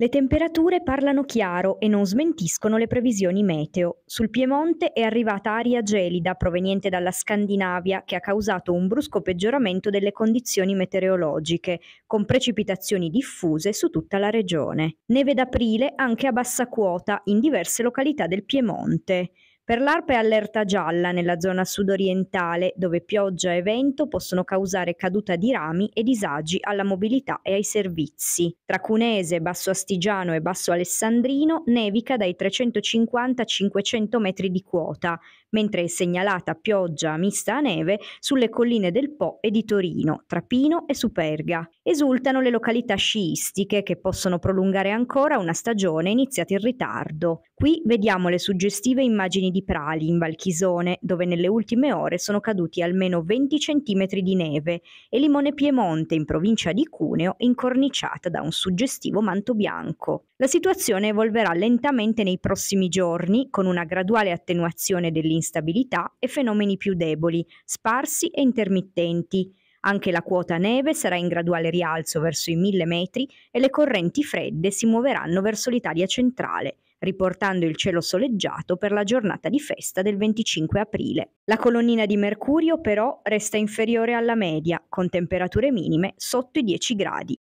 Le temperature parlano chiaro e non smentiscono le previsioni meteo. Sul Piemonte è arrivata aria gelida proveniente dalla Scandinavia che ha causato un brusco peggioramento delle condizioni meteorologiche, con precipitazioni diffuse su tutta la regione. Neve d'aprile anche a bassa quota in diverse località del Piemonte. Per l'ARPA è allerta gialla nella zona sud-orientale, dove pioggia e vento possono causare caduta di rami e disagi alla mobilità e ai servizi. Tra Cunese, Basso Astigiano e Basso Alessandrino nevica dai 350 ai 500 metri di quota, mentre è segnalata pioggia mista a neve sulle colline del Po e di Torino, Trapino e Superga. Esultano le località sciistiche che possono prolungare ancora una stagione iniziata in ritardo. Qui vediamo le suggestive immagini di di Prali, in Valchisone, dove nelle ultime ore sono caduti almeno 20 cm di neve, e Limone Piemonte, in provincia di Cuneo, incorniciata da un suggestivo manto bianco. La situazione evolverà lentamente nei prossimi giorni, con una graduale attenuazione dell'instabilità e fenomeni più deboli, sparsi e intermittenti. Anche la quota neve sarà in graduale rialzo verso i 1000 metri e le correnti fredde si muoveranno verso l'Italia centrale riportando il cielo soleggiato per la giornata di festa del 25 aprile. La colonnina di mercurio però resta inferiore alla media, con temperature minime sotto i 10 gradi.